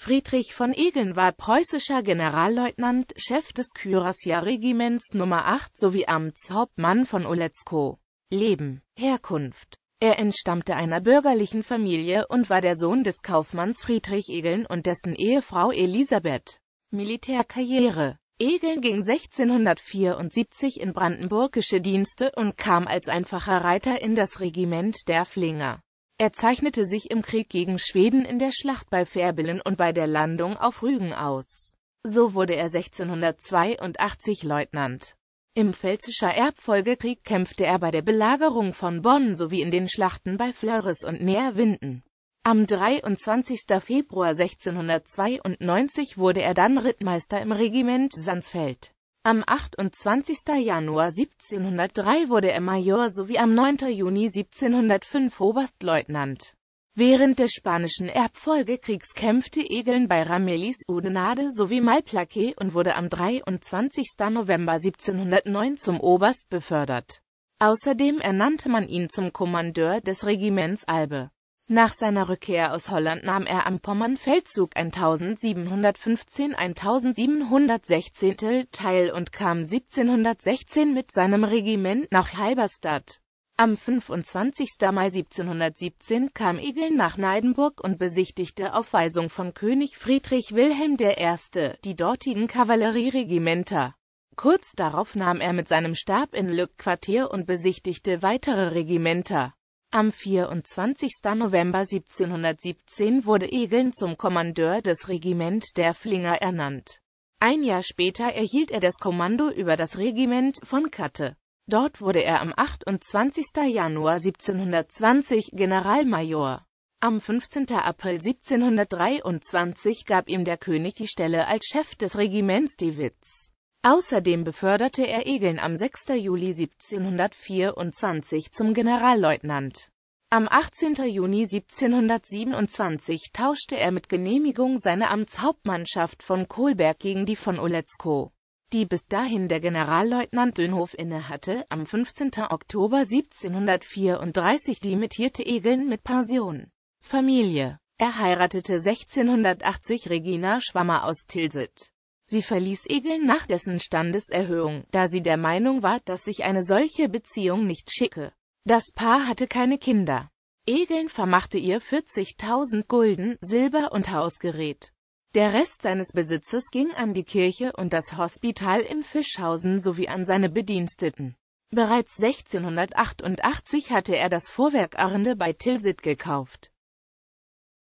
Friedrich von Egeln war preußischer Generalleutnant, Chef des Kürassier-Regiments Nummer 8 sowie Amtshauptmann von Uletzko. Leben, Herkunft Er entstammte einer bürgerlichen Familie und war der Sohn des Kaufmanns Friedrich Egeln und dessen Ehefrau Elisabeth. Militärkarriere Egeln ging 1674 in brandenburgische Dienste und kam als einfacher Reiter in das Regiment der Flinger. Er zeichnete sich im Krieg gegen Schweden in der Schlacht bei Färbelen und bei der Landung auf Rügen aus. So wurde er 1682 Leutnant. Im Pfälzischer Erbfolgekrieg kämpfte er bei der Belagerung von Bonn sowie in den Schlachten bei Flörres und Neerwinden. Am 23. Februar 1692 wurde er dann Rittmeister im Regiment Sandsfeld. Am 28. Januar 1703 wurde er Major sowie am 9. Juni 1705 Oberstleutnant. Während des Spanischen Erbfolgekriegs kämpfte Egeln bei Ramelis Udenade sowie Malplaquet und wurde am 23. November 1709 zum Oberst befördert. Außerdem ernannte man ihn zum Kommandeur des Regiments Albe. Nach seiner Rückkehr aus Holland nahm er am Pommernfeldzug 1715-1716 teil und kam 1716 mit seinem Regiment nach Halberstadt. Am 25. Mai 1717 kam Igel nach Neidenburg und besichtigte auf Weisung von König Friedrich Wilhelm I. die dortigen Kavallerieregimenter. Kurz darauf nahm er mit seinem Stab in Lück Quartier und besichtigte weitere Regimenter. Am 24. November 1717 wurde Egeln zum Kommandeur des Regiment der Flinger ernannt. Ein Jahr später erhielt er das Kommando über das Regiment von Katte. Dort wurde er am 28. Januar 1720 Generalmajor. Am 15. April 1723 gab ihm der König die Stelle als Chef des Regiments Diewitz. Außerdem beförderte er Egeln am 6. Juli 1724 zum Generalleutnant. Am 18. Juni 1727 tauschte er mit Genehmigung seine Amtshauptmannschaft von Kohlberg gegen die von Oletzko, die bis dahin der Generalleutnant Dönhoff innehatte. Am 15. Oktober 1734 limitierte Egeln mit Pension. Familie. Er heiratete 1680 Regina Schwammer aus Tilsit. Sie verließ Egeln nach dessen Standeserhöhung, da sie der Meinung war, dass sich eine solche Beziehung nicht schicke. Das Paar hatte keine Kinder. Egeln vermachte ihr 40.000 Gulden, Silber und Hausgerät. Der Rest seines Besitzes ging an die Kirche und das Hospital in Fischhausen sowie an seine Bediensteten. Bereits 1688 hatte er das Vorwerk Arnde bei Tilsit gekauft.